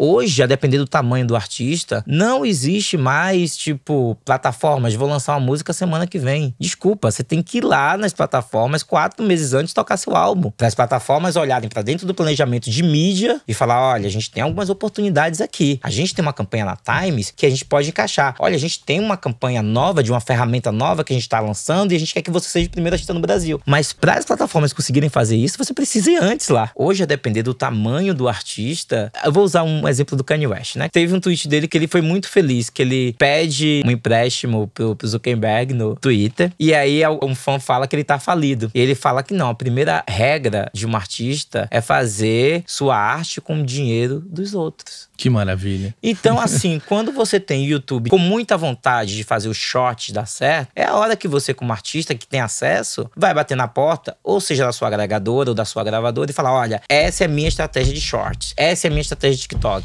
Hoje, a depender do tamanho do artista, não existe mais, tipo, plataformas. Vou lançar uma música semana que vem. Desculpa, você tem que ir lá nas plataformas quatro meses antes de tocar seu álbum. Para as plataformas olharem para dentro do planejamento de mídia e falar: olha, a gente tem algumas oportunidades aqui. A gente tem uma campanha na Times que a gente pode encaixar. Olha, a gente tem uma campanha nova, de uma ferramenta nova que a gente está lançando e a gente quer que você seja o primeiro artista no Brasil. Mas para as plataformas conseguirem fazer isso, você precisa ir antes lá. Hoje, a depender do tamanho do artista, eu vou usar um exemplo do Kanye West, né? Teve um tweet dele que ele foi muito feliz, que ele pede um empréstimo pro, pro Zuckerberg no Twitter. E aí um fã fala que ele tá falido. E ele fala que não, a primeira regra de um artista é fazer sua arte com o dinheiro dos outros. Que maravilha. Então, assim, quando você tem YouTube com muita vontade de fazer o short dar certo, é a hora que você, como artista que tem acesso, vai bater na porta, ou seja, da sua agregadora ou da sua gravadora, e falar: olha, essa é a minha estratégia de shorts, essa é a minha estratégia de TikTok.